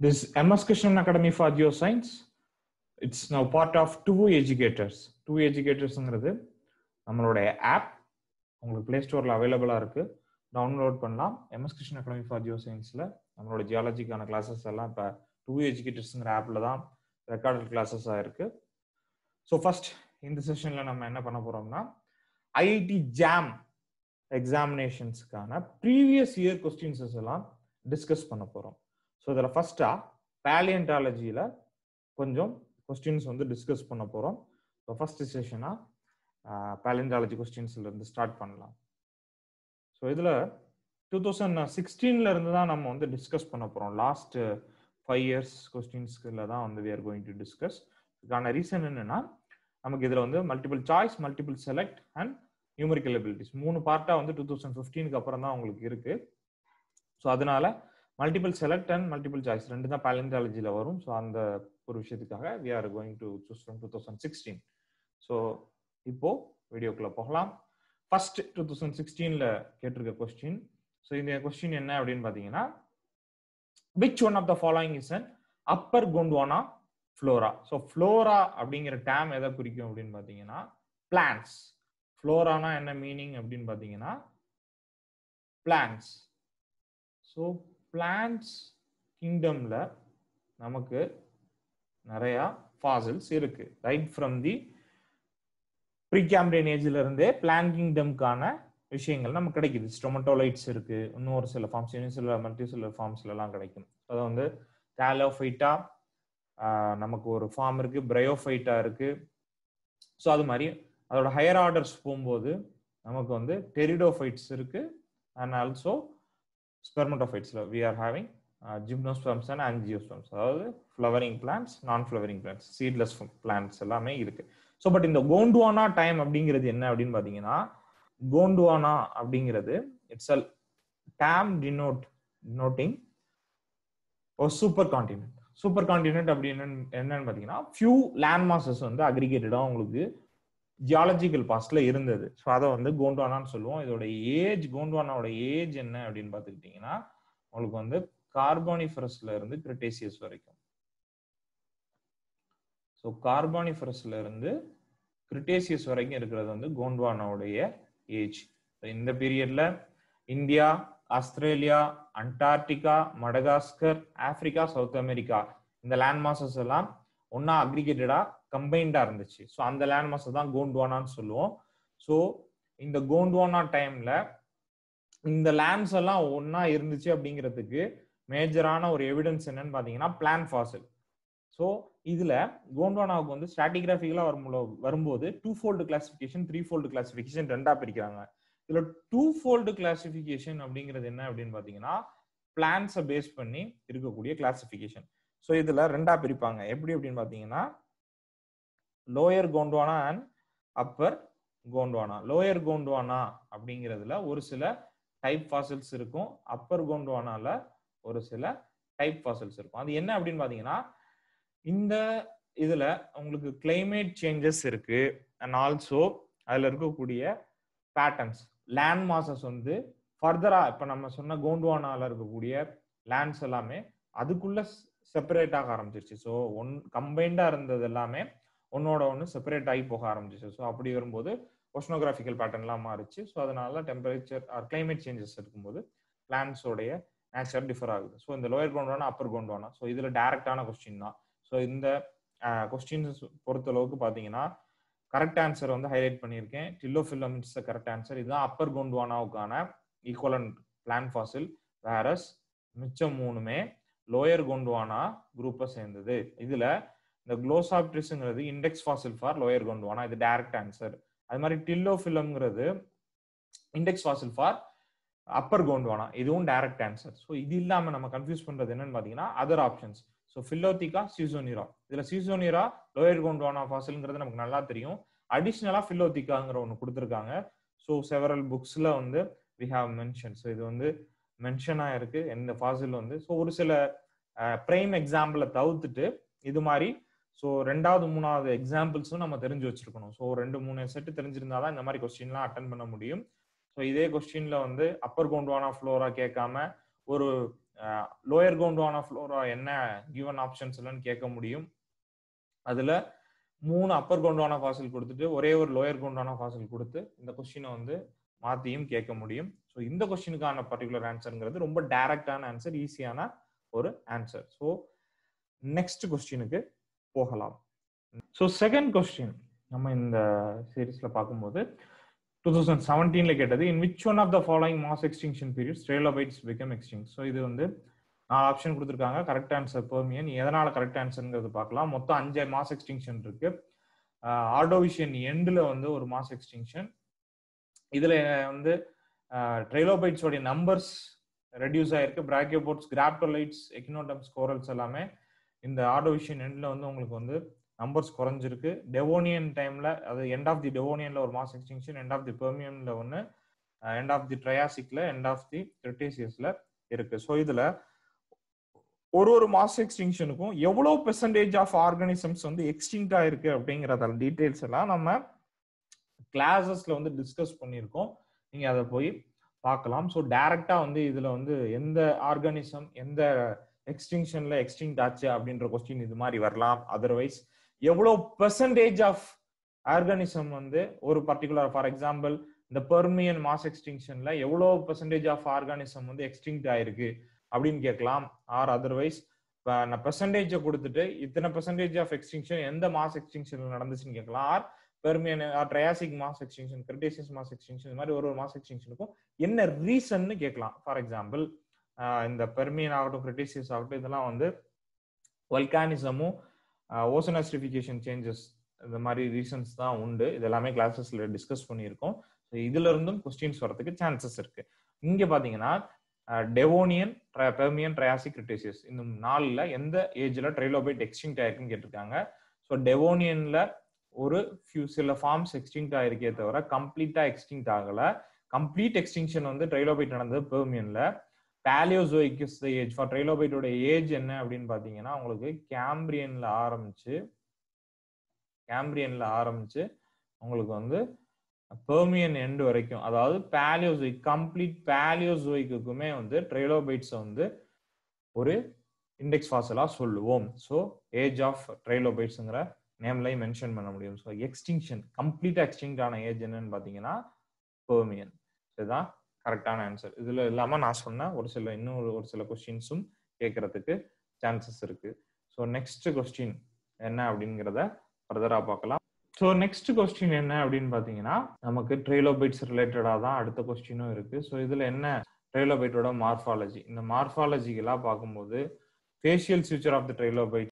This MS Krishnan Academy for Geoscience, it's now part of two educators. Two educatorsங்கிறது நம்மளுடைய app உங்களுக்கு play ஸ்டோரில் அவைலபிளாக இருக்குது டவுன்லோட் பண்ணலாம் MS Krishna academy for geo சயின்ஸில் நம்மளோட ஜியாலஜிக்கான கிளாஸஸ் எல்லாம் இப்போ டூ எஜுகேட்டர்ஸுங்கிற ஆப்பில் தான் ரெக்கார்டட் கிளாஸஸாக இருக்குது ஸோ ஃபஸ்ட் இந்த செஷனில் நம்ம என்ன பண்ண போகிறோம்னா ஐஐடி ஜாம் எக்ஸாமினேஷன்ஸ்க்கான ப்ரீவியஸ் இயர் கொஸ்டின்ஸஸ் எல்லாம் டிஸ்கஸ் பண்ண போகிறோம் ஸோ இதில் ஃபஸ்ட்டாக பேலியன்டாலஜியில் கொஞ்சம் கொஸ்டின்ஸ் வந்து டிஸ்கஸ் பண்ண போகிறோம் ஸோ ஃபஸ்ட் செஷனாக பேலியன்டாலஜி கொஸ்டின்ஸ்லேருந்து ஸ்டார்ட் பண்ணலாம் ஸோ இதில் டூ தௌசண்ட் சிக்ஸ்டீனில் இருந்து தான் நம்ம வந்து டிஸ்கஸ் பண்ண போகிறோம் லாஸ்ட் ஃபைவ் இயர்ஸ் கொஸ்டின்ஸ்கில் தான் வந்து we are going to discuss இதுக்கான ரீசன் என்னென்னா நமக்கு இதில் வந்து multiple choice multiple select and numerical abilities மூணு பார்ட்டாக வந்து டூ தௌசண்ட் ஃபிஃப்டீனுக்கு அப்புறம் தான் உங்களுக்கு இருக்கு ஸோ அதனால multiple select and multiple choice ரெண்டு தான் பேலண்டாலஜியில் வரும் ஸோ அந்த ஒரு விஷயத்துக்காக we are going to choose from two thousand sixteen so இப்போ வீடியோக்குள்ளே போகலாம் ஃபர்ஸ்ட் டூ தௌசண்ட் சிக்ஸ்டீனில் கேட்டிருக்க கொஸ்டின் ஸோ இந்த கொஸ்டின் என்ன அப்படின்னு பார்த்தீங்கன்னா which one of the following is an upper Gondwana flora so flora அப்படிங்கிற டேம் எதை குறிக்கும் அப்படின்னு பார்த்தீங்கன்னா பிளான்ஸ் ஃப்ளோரானா என்ன மீனிங் அப்படின்னு பார்த்தீங்கன்னா பிளான்ஸ் ஸோ பிளான்ஸ் கிங்டமில் நமக்கு நிறையா ஃபாசில்ஸ் இருக்குது ரைட் ஃப்ரம் தி ப்ரீகாம்பிரியன் இருந்தே பிளான் கிங்டம்கான விஷயங்கள் நமக்கு கிடைக்குது ஸ்டொமட்டோலைட்ஸ் இருக்குது இன்னும் ஒரு சில ஃபார்ம்ஸ் இன்னும் சில மல்டிசிலர் ஃபார்ம்ஸ்லலாம் கிடைக்கும் அதை வந்து கேலோஃபைட்டா நமக்கு ஒரு ஃபார்ம் இருக்குது பிரயோஃபைட்டா இருக்குது ஸோ அது மாதிரி அதோட ஹையர் ஆர்டர்ஸ் போகும்போது நமக்கு வந்து டெரிடோஃபைட்ஸ் இருக்கு அண்ட் ஆல்சோ ஸ்பெர்மட்டோஃபைட்ஸில் we are having gymnosperms and angiosperms அதாவது flowering plants non flowering plants seedless plants எல்லாமே இருக்கு ஸோ பட் இந்த கோண்டுவானா டைம் அப்படிங்கிறது என்ன அப்படின்னு பார்த்தீங்கன்னா கோண்டுவானா அப்படிங்கிறது it's all term denote denoting ஒரு சூப்பர் கான்டினென்ட் சூப்பர் கான்டினென்ட் அப்படின்னு என்னன்னு பார்த்தீங்கன்னா ஃபியூ லேண்ட் மாசஸ் வந்து அக்ரிகேட்டடாக உங்களுக்கு ஜியாலஜிக்கல் பாஸ்ட்ல இருந்தது ஸோ அதை வந்து கோண்ட்வானான்னு சொல்லுவோம் இதோட ஏஜ் கோண்ட்வானாவோட ஏஜ் என்ன அப்படின்னு பார்த்துக்கிட்டிங்கன்னா உங்களுக்கு வந்து கார்பானிஃபரஸ்ல இருந்து கிரிட்டேசியஸ் வரைக்கும் ஸோ கார்பானிஃபரஸ்ல இருந்து கிரிட்டேசியஸ் வரைக்கும் இருக்கிறது வந்து கோண்ட்வானாவுடைய ஏஜ் இந்த பீரியட்ல India Australia Antarctica Madagascar Africa South America இந்த லேண்ட் மாசஸ் எல்லாம் ஒன்னா அக்ரிகேட்டடா கம்பைண்டா இருந்துச்சு ஸோ அந்த லேண்ட் மாஸ் தான் கோண்ட்வானான்னு சொல்லுவோம் ஸோ இந்த கோண்ட்வானா டைம்ல இந்த லேண்ட்ஸ் எல்லாம் ஒன்னா இருந்துச்சு அப்படிங்கிறதுக்கு மேஜரான ஒரு எவிடன்ஸ் என்னன்னு பார்த்தீங்கன்னா பிளான் ஃபாசில் ஸோ இதுல கோண்ட்வானாவுக்கு வந்து ஸ்டாட்டிகிராஃபிக்கலா வரும்போது வரும்போது two fold classification three fold classification ரெண்டா பிரிக்கிறாங்க இதுல டூ ஃபோல்டு கிளாசிபிகேஷன் அப்படிங்கிறது என்ன அப்படின்னு பார்த்தீங்கன்னா பிளான்ஸை பேஸ் பண்ணி இருக்கக்கூடிய கிளாசிபிகேஷன் ஸோ இதுல ரெண்டா பிரிப்பாங்க எப்படி அப்படின்னு பார்த்தீங்கன்னா lower Gondwana and upper Gondwana lower Gondwana அப்படிங்கிறதுல ஒரு சில டைப் ஃபாசில்ஸ் இருக்கும் அப்பர் கோண்ட்வானால ஒரு சில டைப் ஃபாசில்ஸ் இருக்கும் அது என்ன அப்படின்னு பார்த்தீங்கன்னா இந்த இதுல உங்களுக்கு கிளைமேட் சேஞ்சஸ் இருக்கு அண்ட் ஆல்சோ அதுல இருக்கக்கூடிய பேட்டர்ன்ஸ் லேண்ட் மாசஸ் வந்து ஃபர்தரா இப்ப நம்ம சொன்ன கோண்டுவானால இருக்கக்கூடிய லேண்ட்ஸ் எல்லாமே அதுக்குள்ள செப்பரேட் ஆக ஆரம்பிச்சிருச்சு ஸோ ஒன் கம்பைண்டா இருந்தது எல்லாமே ஒன்னோட ஒன்று செப்பரேட் ஆகி போக ஆரம்பிச்சிச்சு ஸோ அப்படி வரும்போது ஒஸ்னோகிராஃபிக்கல் பேட்டர்ன்லாம் மாறிச்சு ஸோ அதனால டெம்பரேச்சர் ஆர் கிளைமேட் சேஞ்சஸ் இருக்கும்போது பிளான்ஸோடைய நேச்சர் டிஃபர் ஆகுது ஸோ இந்த lower bound upper bound so இதில் டேரக்டான கொஸ்டின் தான் ஸோ இந்த கொஸ்டின்ஸ் பொறுத்தளவுக்கு பார்த்தீங்கன்னா கரெக்ட் ஆன்சர் வந்து ஹைலைட் பண்ணியிருக்கேன் டில்லோஃபில்லம் இட்ஸ் கரெக்ட் ஆன்சர் இதுதான் அப்பர் கோண்ட்வானாவுக்கான ஈக்குவலன் பிளான் ஃபாசில் வேரஸ் மிச்சம் மூணுமே லோயர் கொண்டுவானா குரூப்பை சேர்ந்தது இதில் இந்த க்ளோசாப்ட்ரிஸுங்கிறது index fossil for lower Gondwana இது டைரக்ட் ஆன்சர் அது மாதிரி டில்லோ ஃபிலம்ங்கிறது index fossil for upper Gondwana இதுவும் டைரக்ட் ஆன்சர் ஸோ இது இல்லாமல் நம்ம கன்ஃபியூஸ் பண்ணுறது என்னன்னு பார்த்தீங்கன்னா other options so Phyllotheca Schizoneura இதில் சீசோனிரா லோயர் கோண்டுவானா ஃபாசில்ங்கிறது நமக்கு நல்லா தெரியும் அடிஷ்னலாக ஃபில்லோத்திகாங்கிற ஒன்று கொடுத்துருக்காங்க ஸோ செவரல் புக்ஸில் வந்து வி ஹாவ் மென்ஷன் ஸோ இது வந்து மென்ஷனாக இருக்குது எந்த ஃபாசில் வந்து ஸோ ஒரு சில ப்ரைம் எக்ஸாம்பிளை தவிர்த்துட்டு இது மாதிரி ஸோ ரெண்டாவது மூணாவது எக்ஸாம்பிள்ஸும் நம்ம தெரிஞ்சு வச்சிருக்கணும் ஸோ ரெண்டு மூணு செட்டு தெரிஞ்சிருந்தா தான் இந்த மாதிரி கொஸ்டின்லாம் அட்டன் பண்ண முடியும் ஸோ இதே கொஸ்டின்ல வந்து அப்பர் கவுண்ட்வானா ஃப்ளோரா கேட்காம ஒரு லோயர் கவுண்ட்வானா ஃப்ளோரா என்ன கிவன் ஆப்ஷன்ஸ் இல்லைன்னு கேட்க முடியும் அதில் மூணு அப்பர் கவுண்ட்வானா ஃபாசில் கொடுத்துட்டு ஒரே ஒரு லோயர் கவுண்டான ஃபாசில் கொடுத்து இந்த கொஸ்டினை வந்து மாற்றியும் கேட்க முடியும் ஸோ இந்த கொஸ்டினுக்கான பர்டிகுலர் ஆன்சருங்கிறது ரொம்ப டைரக்டான ஆன்சர் ஈஸியான ஒரு ஆன்சர் ஸோ நெக்ஸ்ட் கொஸ்டினுக்கு போகலாம் ஸோ செகண்ட் கொஸ்டின் நம்ம இந்த சீரீஸ்ல பார்க்கும்போது டூ தௌசண்ட் செவன்டீன்ல கேட்டது in which one of the following mass extinction periods bites become extinct so இது வந்து நாலு ஆப்ஷன் கொடுத்துருக்காங்க கரெக்ட் ஆன்சர் பெர்மியன் எதனால கரெக்ட் ஆன்சர்ங்கிறது பார்க்கலாம் மொத்தம் அஞ்சு மாஸ் எக்ஸ்டிங்ஷன் இருக்கு ஆர்டோவிஷியன் எண்டில் வந்து ஒரு மாஸ் எக்ஸ்டிங்ஷன் இதில் வந்து ட்ரைலோபைட்ஸோடைய நம்பர்ஸ் ரெடியூஸ் ஆயிருக்கு பிராக்கியோபோட்ஸ் கிராப்டோலைட்ஸ் எக்னோடம்ஸ் கோரல்ஸ் எல்லாமே இந்த ஆடோவிஷன் எண்ட்ல வந்து உங்களுக்கு வந்து நம்பர்ஸ் குறைஞ்சிருக்கு டெவோனியன் டைம்ல அது எண்ட் ஆஃப் தி டெவோனியன்ல ஒரு mass extinction end of the பெர்மியன்ல ஒன்று எண்ட் ஆஃப் தி ட்ரையாசிக்ல எண்ட் ஆஃப் தி கிரிட்டேசியஸ்ல இருக்கு ஸோ இதுல ஒரு ஒரு மாஸ் எக்ஸ்டிங்ஷனுக்கும் எவ்வளோ பெர்சன்டேஜ் ஆஃப் ஆர்கானிசம்ஸ் வந்து எக்ஸ்டிங்ட் ஆயிருக்கு அப்படிங்கறத டீட்டெயில்ஸ் எல்லாம் நம்ம கிளாஸஸ்ல வந்து டிஸ்கஸ் பண்ணியிருக்கோம் நீங்க அதை போய் பார்க்கலாம் ஸோ டைரக்டா வந்து இதுல வந்து எந்த ஆர்கானிசம் எந்த எக்ஸ்டிங்ஷன்ல எக்ஸ்டிங் ஆச்சு அப்படின்ற கொஸ்டின் இது மாதிரி வரலாம் அதர்வைஸ் எவ்வளோ பெர்சன்டேஜ் ஆஃப் ஆர்கானிசம் வந்து ஒரு பர்டிகுலர் ஃபார் எக்ஸாம்பிள் இந்த பெர்மியன் மாஸ் எக்ஸ்டிங்ஷன்ல எவ்வளோ பெர்சன்டேஜ் ஆஃப் ஆர்கானிசம் வந்து எக்ஸ்டிங் ஆயிருக்கு அப்படின்னு கேட்கலாம் ஆர் அதர்வைஸ் நான் பெர்சன்டேஜை கொடுத்துட்டு இத்தனை பெர்சன்டேஜ் ஆஃப் எக்ஸ்டிங்ஷன் எந்த மாஸ் எக்ஸ்டிங்ஷன்ல நடந்துச்சுன்னு கேட்கலாம் or Permian Triassic mass extinction Cretaceous mass extinction இந்த மாதிரி ஒரு ஒரு மாஸ் எக்ஸ்டிங்ஷனுக்கும் என்ன ரீசன்னு கேட்கலாம் ஃபார் எக்ஸாம்பிள் இந்த பெர்மியன் ஆகட்டும் கிரிட்டிசியஸ் ஆகட்டும் இதெல்லாம் வந்து வல்கானிசமும் ஓசனாஸ்டிஃபிகேஷன் சேஞ்சஸ் இந்த மாதிரி ரீசன்ஸ் தான் உண்டு இதெல்லாமே கிளாஸஸ்ல டிஸ்கஸ் பண்ணியிருக்கோம் இதுல இருந்தும் கொஸ்டின்ஸ் வரதுக்கு சான்சஸ் இருக்கு இங்க பாத்தீங்கன்னா டெவோனியன் பெர்மியன் ட்ரையாசிக் கிரிட்டிசியஸ் இந்த நாளில் எந்த ஏஜ்ல ட்ரைலோபைட் எக்ஸ்டிங் ஆயிருக்குன்னு கேட்டிருக்காங்க ஸோ டெவோனியன்ல ஒரு ஃபியூ சில ஃபார்ம்ஸ் எக்ஸ்டிங் ஆயிருக்கே தவிர கம்ப்ளீட்டா எக்ஸ்டிங் ஆகல கம்ப்ளீட் எக்ஸ்டிங்ஷன் வந்து ட்ரைலோபைட் நடந்தது பெர்மியன்ல த ஏஜ் ஃபார் ட்ரைலோபைட்டோட ஏஜ் என்ன அப்படின்னு பார்த்தீங்கன்னா உங்களுக்கு கேம்பிரியனில் ஆரம்பிச்சு கேம்பிரியனில் ஆரம்பிச்சு உங்களுக்கு வந்து பெர்மியன் எண்டு வரைக்கும் அதாவது பேலியோசோயிக் கம்ப்ளீட் பேலியோசோய்க்குமே வந்து ட்ரைலோபைட்ஸை வந்து ஒரு இண்டெக்ஸ் ஃபாசலாக சொல்லுவோம் ஸோ ஏஜ் ஆஃப் ட்ரைலோபைட்ஸுங்கிற நேம்லையும் மென்ஷன் பண்ண முடியும் ஸோ எக்ஸ்டிங்ஷன் கம்ப்ளீட்டாக எக்ஸ்டிங்ட் ஆன ஏஜ் என்னன்னு பார்த்தீங்கன்னா பெர்மியன் இதுதான் கரெக்டான ஆன்சர் இதுல இல்லாம நான் சொன்ன ஒரு சில இன்னும் ஒரு சில கொஸ்டின்ஸும் கேட்கறதுக்கு சான்சஸ் இருக்கு ஸோ நெக்ஸ்ட் கொஸ்டின் என்ன அப்படிங்கிறத ஃபர்தராக பார்க்கலாம் ஸோ நெக்ஸ்ட் கொஸ்டின் என்ன அப்படின்னு பார்த்தீங்கன்னா நமக்கு ட்ரெயிலோபைட்ஸ் ரிலேட்டடாக தான் அடுத்த கொஸ்டினும் இருக்கு ஸோ இதில் என்ன ட்ரெயிலோபைட்டோட மார்ஃபாலஜி இந்த மார்ஃபாலஜிக்கெல்லாம் பார்க்கும்போது facial feature of the byte